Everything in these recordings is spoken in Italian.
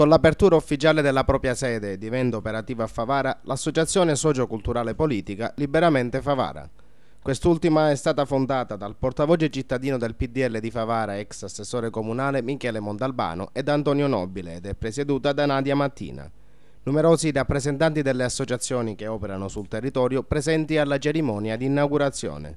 Con l'apertura ufficiale della propria sede, divenendo operativa a Favara, l'associazione socioculturale politica Liberamente Favara. Quest'ultima è stata fondata dal portavoce cittadino del PDL di Favara, ex assessore comunale Michele Montalbano, ed Antonio Nobile ed è presieduta da Nadia Mattina. Numerosi rappresentanti delle associazioni che operano sul territorio presenti alla cerimonia di inaugurazione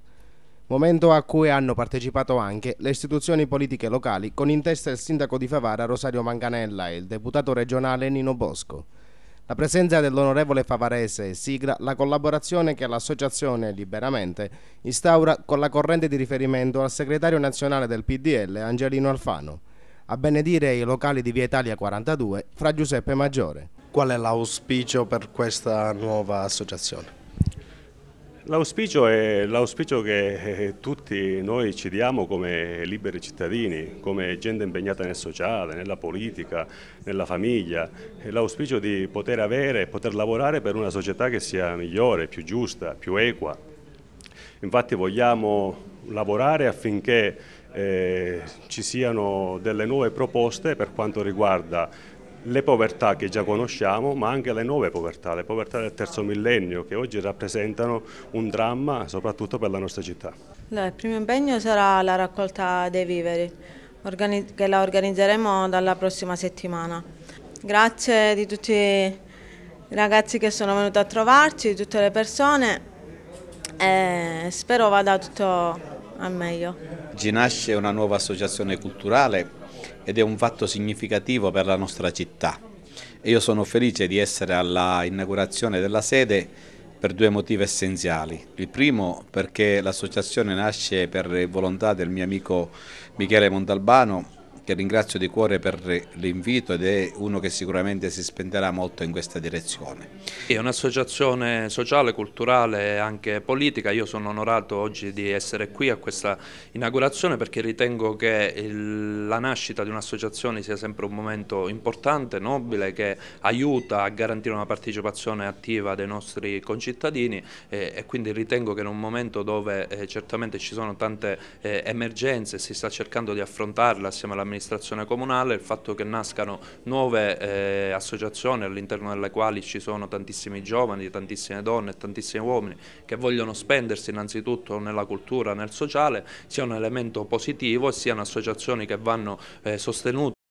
momento a cui hanno partecipato anche le istituzioni politiche locali con in testa il sindaco di Favara Rosario Manganella e il deputato regionale Nino Bosco. La presenza dell'onorevole Favarese sigla la collaborazione che l'Associazione Liberamente instaura con la corrente di riferimento al segretario nazionale del PDL Angelino Alfano, a benedire i locali di Via Italia 42 fra Giuseppe Maggiore. Qual è l'auspicio per questa nuova associazione? L'auspicio è l'auspicio che eh, tutti noi ci diamo come liberi cittadini, come gente impegnata nel sociale, nella politica, nella famiglia, l'auspicio di poter avere e poter lavorare per una società che sia migliore, più giusta, più equa. Infatti vogliamo lavorare affinché eh, ci siano delle nuove proposte per quanto riguarda le povertà che già conosciamo ma anche le nuove povertà, le povertà del terzo millennio che oggi rappresentano un dramma soprattutto per la nostra città. il primo impegno sarà la raccolta dei viveri che la organizzeremo dalla prossima settimana. Grazie di tutti i ragazzi che sono venuti a trovarci, di tutte le persone e spero vada tutto al meglio. Ginash è una nuova associazione culturale ed è un fatto significativo per la nostra città. io sono felice di essere alla inaugurazione della sede per due motivi essenziali. Il primo perché l'associazione nasce per volontà del mio amico Michele Montalbano che ringrazio di cuore per l'invito ed è uno che sicuramente si spenderà molto in questa direzione. È un'associazione sociale, culturale e anche politica, io sono onorato oggi di essere qui a questa inaugurazione perché ritengo che il, la nascita di un'associazione sia sempre un momento importante, nobile, che aiuta a garantire una partecipazione attiva dei nostri concittadini eh, e quindi ritengo che in un momento dove eh, certamente ci sono tante eh, emergenze e si sta cercando di affrontarle assieme alla amministrazione comunale, il fatto che nascano nuove eh, associazioni all'interno delle quali ci sono tantissimi giovani, tantissime donne e tantissimi uomini che vogliono spendersi innanzitutto nella cultura, nel sociale, sia un elemento positivo e siano associazioni che vanno eh, sostenute